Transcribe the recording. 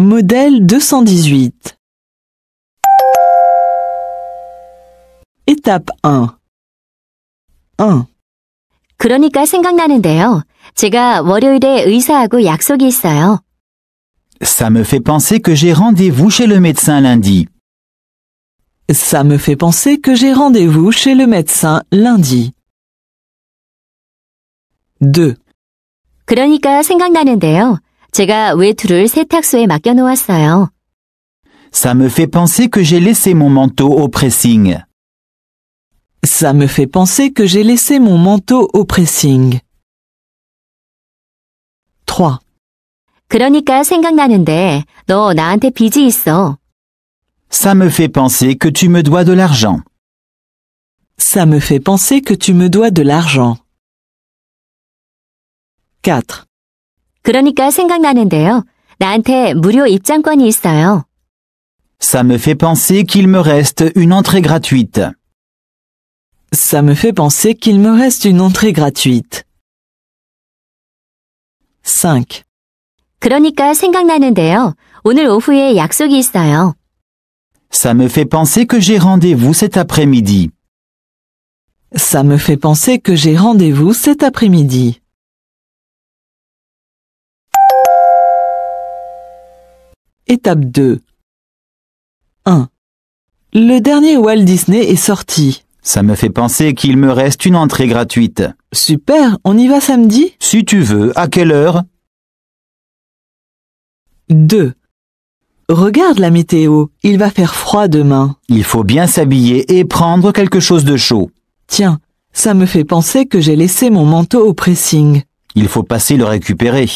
Modèle 218 Étape 1 1. 생각나는데요. Ça me fait penser que j'ai rendez-vous chez le médecin lundi. Ça me fait penser que j'ai rendez-vous chez le médecin lundi. 2. 생각나는데요. Ça me fait penser que j'ai laissé mon manteau au pressing. Ça me fait penser que j'ai laissé mon manteau au pressing. 3. Ça me fait penser que tu me dois de l'argent. Ça me fait penser que tu me dois de l'argent. 4. Ça me fait penser qu'il me reste une entrée gratuite. Ça me fait penser qu'il me reste une entrée gratuite. 5. Ça me fait penser que j'ai rendez-vous cet après-midi. Ça me fait penser que j'ai rendez-vous cet après-midi. Étape 2. 1. Le dernier Walt Disney est sorti. Ça me fait penser qu'il me reste une entrée gratuite. Super, on y va samedi Si tu veux, à quelle heure 2. Regarde la météo, il va faire froid demain. Il faut bien s'habiller et prendre quelque chose de chaud. Tiens, ça me fait penser que j'ai laissé mon manteau au pressing. Il faut passer le récupérer.